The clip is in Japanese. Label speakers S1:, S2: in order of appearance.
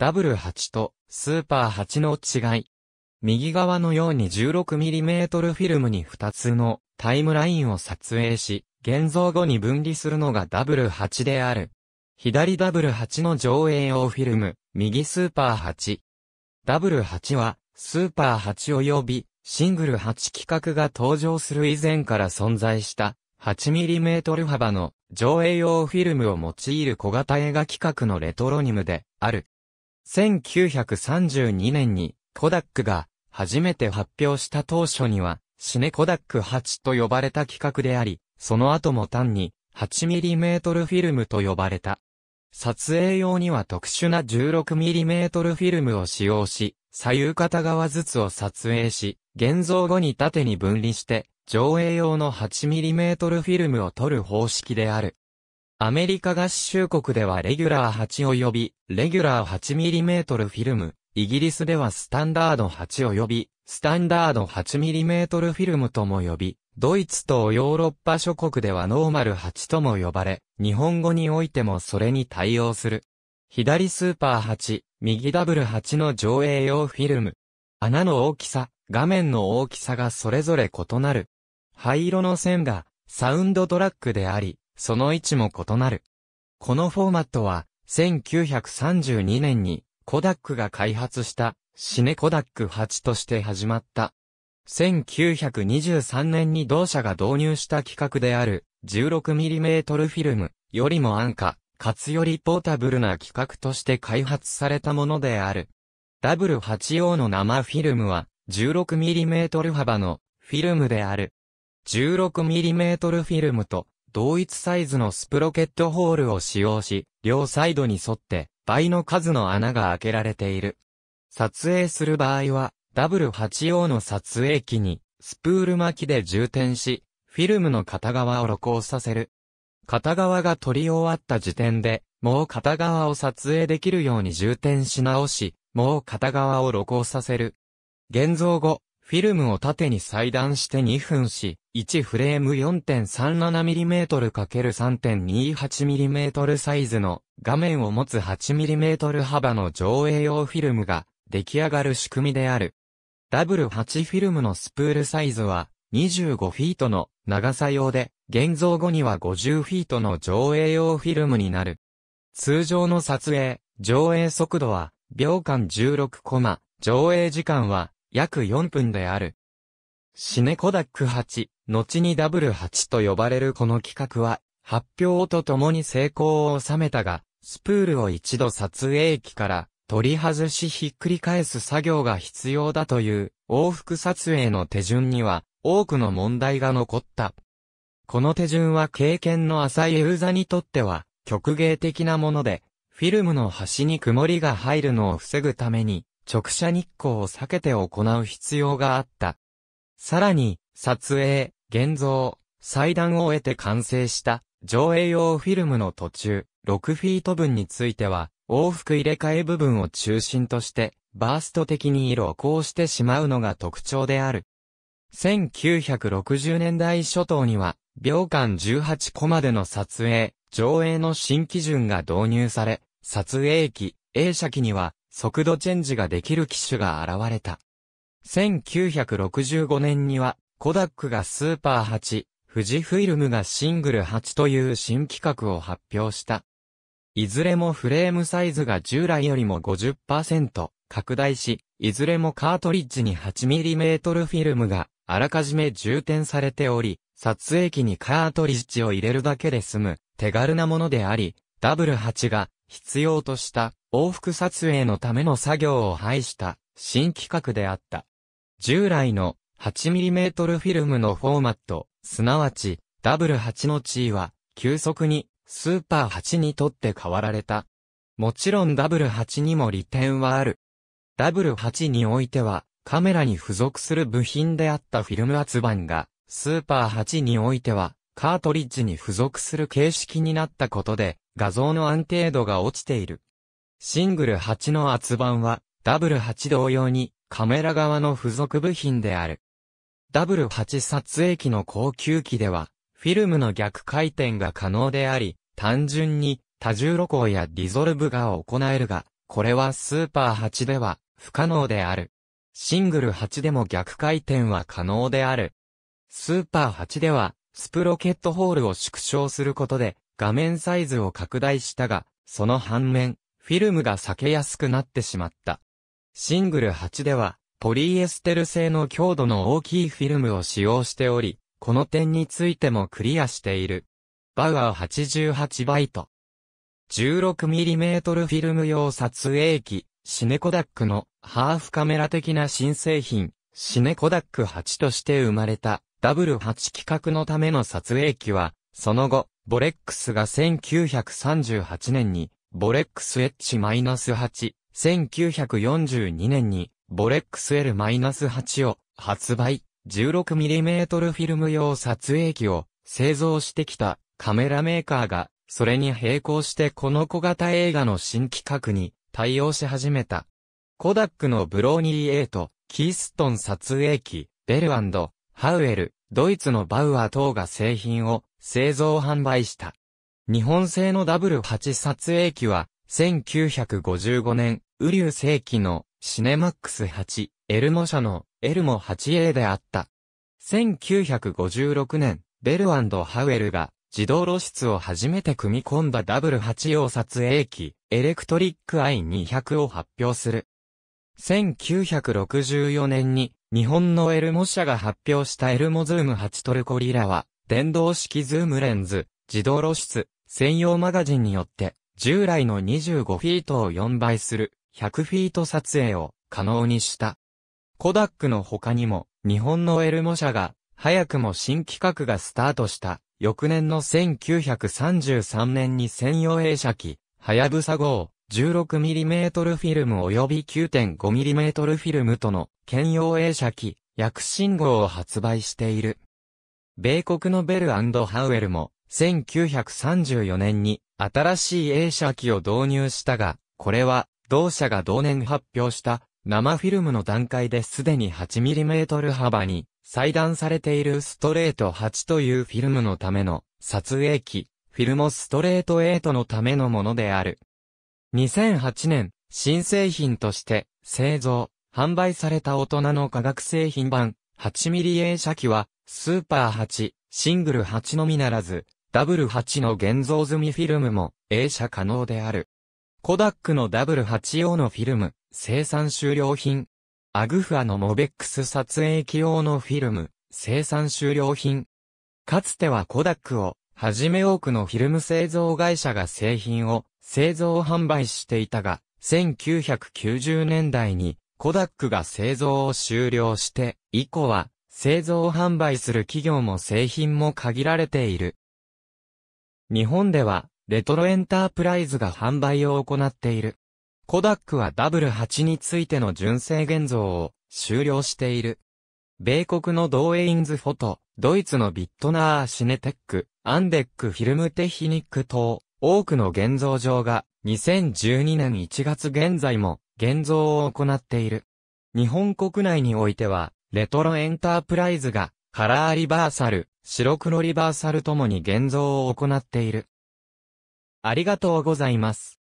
S1: ダブル8とスーパー8の違い。右側のように 16mm フィルムに2つのタイムラインを撮影し、現像後に分離するのがダブル8である。左ダブル8の上映用フィルム、右スーパー8。ダブル8は、スーパー8及び、シングル8規格が登場する以前から存在した、8mm 幅の上映用フィルムを用いる小型映画規格のレトロニムである。1932年にコダックが初めて発表した当初にはシネコダック8と呼ばれた企画であり、その後も単に 8mm フィルムと呼ばれた。撮影用には特殊な 16mm フィルムを使用し、左右片側ずつを撮影し、現像後に縦に分離して、上映用の 8mm フィルムを撮る方式である。アメリカ合衆国ではレギュラー8及び、レギュラー 8mm フィルム、イギリスではスタンダード8及び、スタンダード 8mm フィルムとも呼び、ドイツとヨーロッパ諸国ではノーマル8とも呼ばれ、日本語においてもそれに対応する。左スーパー8、右ダブル8の上映用フィルム。穴の大きさ、画面の大きさがそれぞれ異なる。灰色の線がサウンドトラックであり、その位置も異なる。このフォーマットは、1932年に、コダックが開発した、シネコダック8として始まった。1923年に同社が導入した規格である 16mm フィルムよりも安価、かつよりポータブルな規格として開発されたものである。W8 用の生フィルムは 16mm 幅のフィルムである。16mm フィルムと同一サイズのスプロケットホールを使用し、両サイドに沿って倍の数の穴が開けられている。撮影する場合は、W8O の撮影機にスプール巻きで充填し、フィルムの片側を露光させる。片側が撮り終わった時点で、もう片側を撮影できるように充填し直し、もう片側を露光させる。現像後、フィルムを縦に裁断して2分し、1フレーム 4.37mm×3.28mm サイズの画面を持つ 8mm 幅の上映用フィルムが出来上がる仕組みである。W8 フィルムのスプールサイズは25フィートの長さ用で、現像後には50フィートの上映用フィルムになる。通常の撮影、上映速度は秒間16コマ、上映時間は約4分である。シネコダック8、後に W8 と呼ばれるこの企画は、発表とともに成功を収めたが、スプールを一度撮影機から取り外しひっくり返す作業が必要だという往復撮影の手順には多くの問題が残った。この手順は経験の浅いユーザにとっては曲芸的なもので、フィルムの端に曇りが入るのを防ぐために直射日光を避けて行う必要があった。さらに、撮影、現像、裁断を得て完成した上映用フィルムの途中、6フィート分については、往復入れ替え部分を中心として、バースト的に色をこうしてしまうのが特徴である。1960年代初頭には、秒間18個までの撮影、上映の新基準が導入され、撮影機、映写機には、速度チェンジができる機種が現れた。1965年には、コダックがスーパー8、富士フィルムがシングル8という新規格を発表した。いずれもフレームサイズが従来よりも50%拡大し、いずれもカートリッジに 8mm フィルムがあらかじめ充填されており、撮影機にカートリッジを入れるだけで済む手軽なものであり、ダブル8が必要とした往復撮影のための作業を排した新規格であった。従来の 8mm フィルムのフォーマット、すなわち、ダブル8の地位は、急速に、スーパー8にとって変わられた。もちろんダブル8にも利点はある。ダブル8においては、カメラに付属する部品であったフィルム圧板が、スーパー8においては、カートリッジに付属する形式になったことで、画像の安定度が落ちている。シングル8の圧板は、ダブル8同様に、カメラ側の付属部品である。W8 撮影機の高級機では、フィルムの逆回転が可能であり、単純に多重露光やディゾルブが行えるが、これはスーパー8では不可能である。シングル8でも逆回転は可能である。スーパー8では、スプロケットホールを縮小することで、画面サイズを拡大したが、その反面、フィルムが裂けやすくなってしまった。シングル8では、ポリエステル製の強度の大きいフィルムを使用しており、この点についてもクリアしている。バウアー88バイト。16mm フィルム用撮影機、シネコダックのハーフカメラ的な新製品、シネコダック8として生まれた W8 企画のための撮影機は、その後、ボレックスが1938年に、ボレックス H-8、1942年に、ボレックス L-8 を発売、16mm フィルム用撮影機を製造してきたカメラメーカーが、それに並行してこの小型映画の新規格に対応し始めた。コダックのブローニー A とキーストン撮影機、ベルハウエル、ドイツのバウアー等が製品を製造販売した。日本製の W8 撮影機は、1955年、ウリュー世紀のシネマックス8、エルモ社のエルモ 8A であった。1956年、ベルハウエルが自動露出を初めて組み込んだダブル8用撮影機、エレクトリック I200 を発表する。1964年に日本のエルモ社が発表したエルモズーム8トルコリラは、電動式ズームレンズ、自動露出、専用マガジンによって、従来の25フィートを4倍する100フィート撮影を可能にした。コダックの他にも、日本のエルモ社が、早くも新企画がスタートした。翌年の1933年に専用映写機、はやぶさ号、16mm フィルム及び 9.5mm フィルムとの兼用映写機、薬信号を発売している。米国のベルハウエルも、1934年に新しい映写機を導入したが、これは同社が同年発表した生フィルムの段階ですでに 8mm 幅に裁断されているストレート8というフィルムのための撮影機、フィルモストレート8のためのものである。2008年、新製品として製造、販売された大人の化学製品版 8mm 映写機はスーパー8、シングル8のみならず、ダブル8の現像済みフィルムも映写可能である。コダックの W8O のフィルム、生産終了品。アグフアのモベックス撮影機用のフィルム、生産終了品。かつてはコダックを、はじめ多くのフィルム製造会社が製品を製造販売していたが、1990年代にコダックが製造を終了して、以降は製造販売する企業も製品も限られている。日本ではレトロエンタープライズが販売を行っている。コダックはダブル8についての純正現像を終了している。米国のドーエインズフォト、ドイツのビットナーシネテック、アンデックフィルムテヒニック等、多くの現像場が2012年1月現在も現像を行っている。日本国内においては、レトロエンタープライズがカラーリバーサル、白黒リバーサルともに現像を行っている。ありがとうございます。